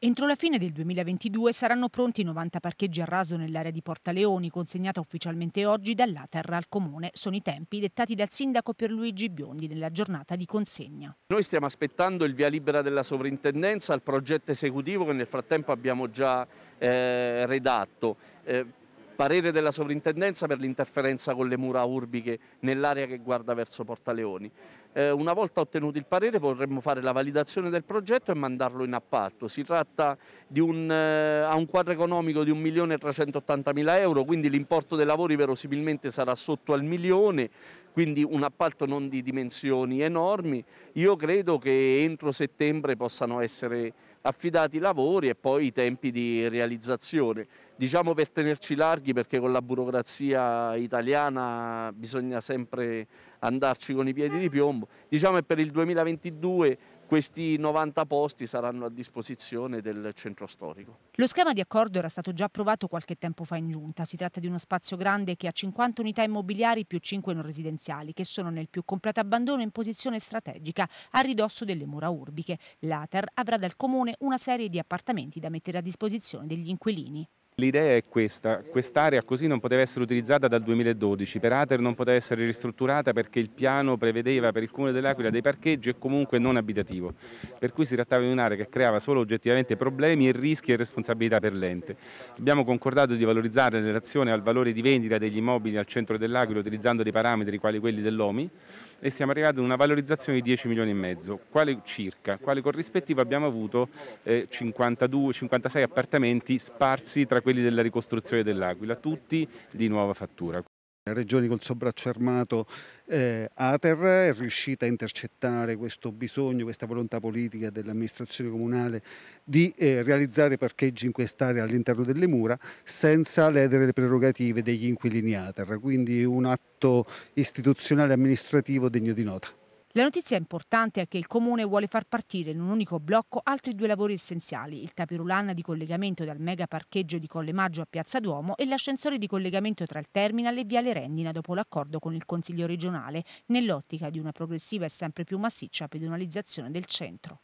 Entro la fine del 2022 saranno pronti 90 parcheggi a raso nell'area di Portaleoni, consegnata ufficialmente oggi dall'Ater al Comune. Sono i tempi dettati dal sindaco Pierluigi Biondi nella giornata di consegna. Noi stiamo aspettando il via libera della sovrintendenza al progetto esecutivo che nel frattempo abbiamo già eh, redatto. Eh, Parere della sovrintendenza per l'interferenza con le mura urbiche nell'area che guarda verso Portaleoni. Eh, una volta ottenuto il parere potremmo fare la validazione del progetto e mandarlo in appalto. Si tratta un, eh, a un quadro economico di 1.380.000 euro, quindi l'importo dei lavori verosimilmente sarà sotto al milione, quindi un appalto non di dimensioni enormi. Io credo che entro settembre possano essere affidati i lavori e poi i tempi di realizzazione. Diciamo per tenerci larghi perché con la burocrazia italiana bisogna sempre andarci con i piedi di piombo. Diciamo che per il 2022 questi 90 posti saranno a disposizione del centro storico. Lo schema di accordo era stato già approvato qualche tempo fa in giunta. Si tratta di uno spazio grande che ha 50 unità immobiliari più 5 non residenziali, che sono nel più completo abbandono in posizione strategica a ridosso delle mura urbiche. L'Ater avrà dal comune una serie di appartamenti da mettere a disposizione degli inquilini. L'idea è questa, quest'area così non poteva essere utilizzata dal 2012, per Ater non poteva essere ristrutturata perché il piano prevedeva per il Comune dell'Aquila dei parcheggi e comunque non abitativo, per cui si trattava di un'area che creava solo oggettivamente problemi e rischi e responsabilità per l'ente. Abbiamo concordato di valorizzare in relazione al valore di vendita degli immobili al centro dell'Aquila utilizzando dei parametri quali quelli dell'OMI e siamo arrivati ad una valorizzazione di 10 milioni e mezzo, quale circa, quale corrispettivo abbiamo avuto eh, 52, 56 appartamenti sparsi tra quelli della ricostruzione dell'Aquila, tutti di nuova fattura. Regioni col suo braccio armato eh, Ater è riuscita a intercettare questo bisogno, questa volontà politica dell'amministrazione comunale di eh, realizzare parcheggi in quest'area all'interno delle mura senza ledere le prerogative degli inquilini Ater, quindi un atto istituzionale amministrativo degno di nota. La notizia importante è che il Comune vuole far partire in un unico blocco altri due lavori essenziali, il capirulan di collegamento dal mega parcheggio di Collemaggio a Piazza Duomo e l'ascensore di collegamento tra il terminal e Viale Rendina dopo l'accordo con il Consiglio regionale, nell'ottica di una progressiva e sempre più massiccia pedonalizzazione del centro.